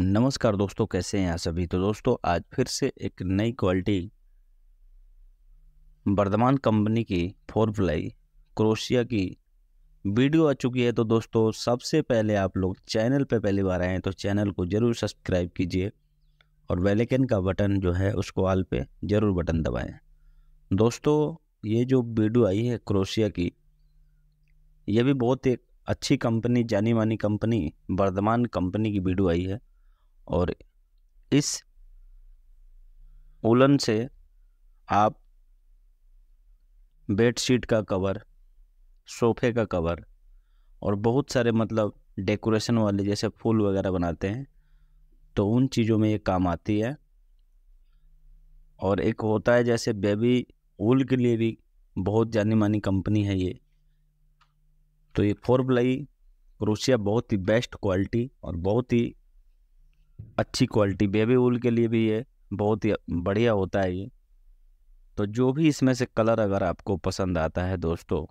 नमस्कार दोस्तों कैसे हैं आप सभी तो दोस्तों आज फिर से एक नई क्वालिटी वर्धमान कंपनी की फोर फ्लाई क्रोशिया की वीडियो आ चुकी है तो दोस्तों सबसे पहले आप लोग चैनल पर पहली बार आए हैं तो चैनल को ज़रूर सब्सक्राइब कीजिए और वेलेकन का बटन जो है उसको आल पे ज़रूर बटन दबाएं दोस्तों ये जो वीडियो आई है क्रोशिया की ये भी बहुत एक अच्छी कंपनी जानी मानी कंपनी वर्धमान कंपनी की वीडियो आई है और इस उलन से आप बेड शीट का कवर सोफे का कवर और बहुत सारे मतलब डेकोरेशन वाले जैसे फूल वगैरह बनाते हैं तो उन चीज़ों में ये काम आती है और एक होता है जैसे बेबी ऊल के लिए भी बहुत जानी मानी कंपनी है ये तो ये फोर प्लाई क्रोशिया बहुत ही बेस्ट क्वालिटी और बहुत ही अच्छी क्वालिटी बेबी वूल के लिए भी ये बहुत ही बढ़िया होता है ये तो जो भी इसमें से कलर अगर आपको पसंद आता है दोस्तों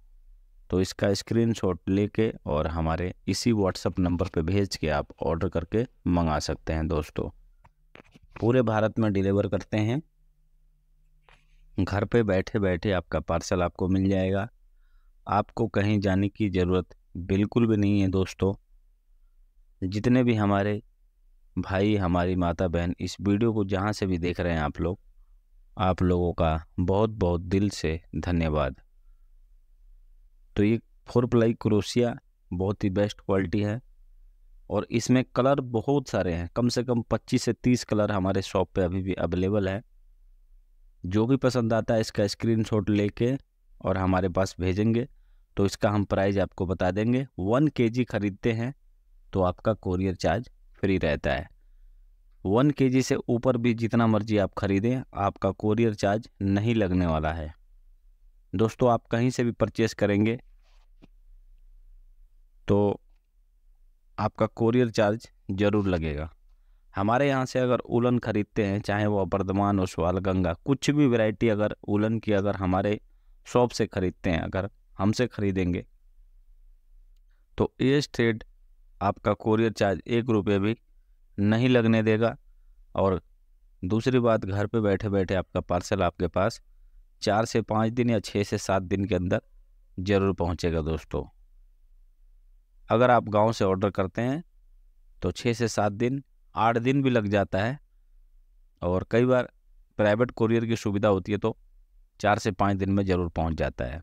तो इसका स्क्रीनशॉट लेके और हमारे इसी व्हाट्सअप नंबर पे भेज के आप ऑर्डर करके मंगा सकते हैं दोस्तों पूरे भारत में डिलीवर करते हैं घर पे बैठे बैठे आपका पार्सल आपको मिल जाएगा आपको कहीं जाने की ज़रूरत बिल्कुल भी नहीं है दोस्तों जितने भी हमारे भाई हमारी माता बहन इस वीडियो को जहाँ से भी देख रहे हैं आप लोग आप लोगों का बहुत बहुत दिल से धन्यवाद तो ये फोर प्लाई क्रोशिया बहुत ही बेस्ट क्वालिटी है और इसमें कलर बहुत सारे हैं कम से कम 25 से 30 कलर हमारे शॉप पे अभी भी अवेलेबल है जो भी पसंद आता है इसका स्क्रीनशॉट लेके और हमारे पास भेजेंगे तो इसका हम प्राइस आपको बता देंगे वन के जी ख़रीदते हैं तो आपका कोरियर चार्ज फ्री रहता है वन के से ऊपर भी जितना मर्जी आप ख़रीदें आपका कोरियर चार्ज नहीं लगने वाला है दोस्तों आप कहीं से भी परचेस करेंगे तो आपका कोरियर चार्ज ज़रूर लगेगा हमारे यहाँ से अगर उलन ख़रीदते हैं चाहे वो बर्धमान ओसवाल गंगा कुछ भी वैरायटी अगर उलन की अगर हमारे शॉप से ख़रीदते हैं अगर हमसे ख़रीदेंगे तो एज थ्रेड आपका कोरियर चार्ज एक रुपये भी नहीं लगने देगा और दूसरी बात घर पे बैठे बैठे आपका पार्सल आपके पास चार से पाँच दिन या छः से सात दिन के अंदर ज़रूर पहुंचेगा दोस्तों अगर आप गांव से ऑर्डर करते हैं तो छः से सात दिन आठ दिन भी लग जाता है और कई बार प्राइवेट कुरियर की सुविधा होती है तो चार से पाँच दिन में ज़रूर पहुंच जाता है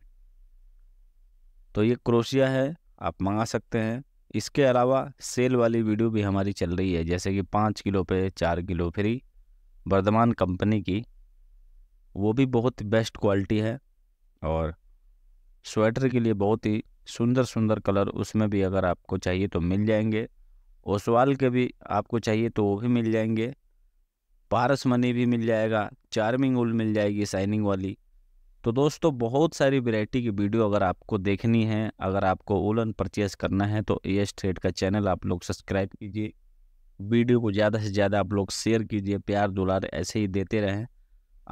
तो ये क्रोशिया है आप मंगा सकते हैं इसके अलावा सेल वाली वीडियो भी हमारी चल रही है जैसे कि पाँच किलो पे चार किलो फ्री वर्धमान कंपनी की वो भी बहुत बेस्ट क्वालिटी है और स्वेटर के लिए बहुत ही सुंदर सुंदर कलर उसमें भी अगर आपको चाहिए तो मिल जाएंगे ओसवाल के भी आपको चाहिए तो वो भी मिल जाएंगे पारस मनी भी मिल जाएगा चार्मिंग उल मिल जाएगी साइनिंग वाली तो दोस्तों बहुत सारी वैरायटी की वीडियो अगर आपको देखनी है अगर आपको ओलन परचेस करना है तो ए एस ट्रेड का चैनल आप लोग सब्सक्राइब कीजिए वीडियो को ज़्यादा से ज़्यादा आप लोग शेयर कीजिए प्यार दुलार ऐसे ही देते रहें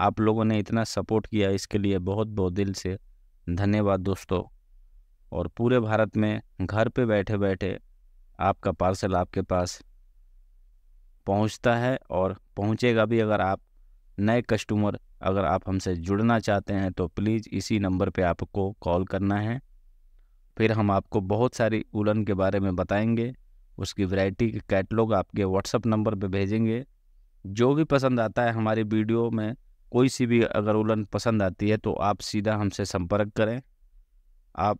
आप लोगों ने इतना सपोर्ट किया इसके लिए बहुत बहुत दिल से धन्यवाद दोस्तों और पूरे भारत में घर पे बैठे बैठे आपका पार्सल आपके पास पहुंचता है और पहुंचेगा भी अगर आप नए कस्टमर अगर आप हमसे जुड़ना चाहते हैं तो प्लीज़ इसी नंबर पे आपको कॉल करना है फिर हम आपको बहुत सारी उलन के बारे में बताएंगे उसकी वैरायटी के कैटलॉग आपके व्हाट्सअप नंबर पे भेजेंगे जो भी पसंद आता है हमारी वीडियो में कोई सी भी अगर उलन पसंद आती है तो आप सीधा हमसे संपर्क करें आप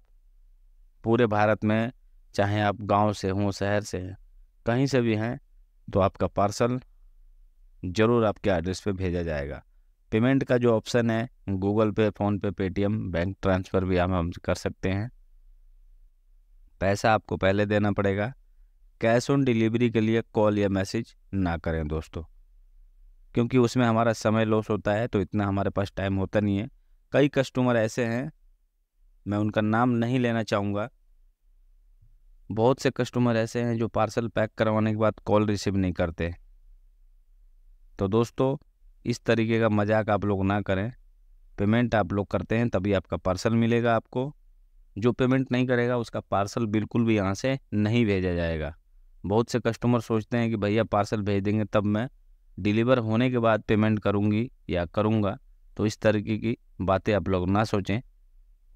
पूरे भारत में चाहे आप गांव से हों शहर से हैं कहीं से भी हैं तो आपका पार्सल ज़रूर आपके एड्रेस पे भेजा जाएगा पेमेंट का जो ऑप्शन है गूगल पे फ़ोनपे पेटीएम बैंक ट्रांसफ़र भी हम हम कर सकते हैं पैसा आपको पहले देना पड़ेगा कैश ऑन डिलीवरी के लिए कॉल या मैसेज ना करें दोस्तों क्योंकि उसमें हमारा समय लॉस होता है तो इतना हमारे पास टाइम होता नहीं है कई कस्टमर ऐसे हैं मैं उनका नाम नहीं लेना चाहूँगा बहुत से कस्टमर ऐसे हैं जो पार्सल पैक करवाने के बाद कॉल रिसीव नहीं करते तो दोस्तों इस तरीके का मजाक आप लोग ना करें पेमेंट आप लोग करते हैं तभी आपका पार्सल मिलेगा आपको जो पेमेंट नहीं करेगा उसका पार्सल बिल्कुल भी यहाँ से नहीं भेजा जाएगा बहुत से कस्टमर सोचते हैं कि भैया पार्सल भेज देंगे तब मैं डिलीवर होने के बाद पेमेंट करूँगी या करूँगा तो इस तरीके की बातें आप लोग ना सोचें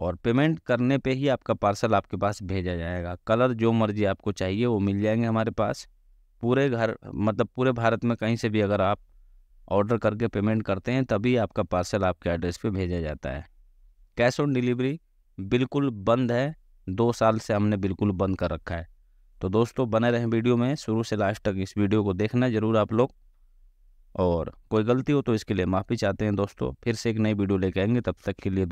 और पेमेंट करने पे ही आपका पार्सल आपके पास भेजा जाएगा कलर जो मर्ज़ी आपको चाहिए वो मिल जाएंगे हमारे पास पूरे घर मतलब पूरे भारत में कहीं से भी अगर आप ऑर्डर करके पेमेंट करते हैं तभी आपका पार्सल आपके एड्रेस पे भेजा जाता है कैश ऑन डिलीवरी बिल्कुल बंद है दो साल से हमने बिल्कुल बंद कर रखा है तो दोस्तों बने रहें वीडियो में शुरू से लास्ट तक इस वीडियो को देखना ज़रूर आप लोग और कोई गलती हो तो इसके लिए माफ़ी चाहते हैं दोस्तों फिर से एक नई वीडियो लेके आएंगे तब तक के लिए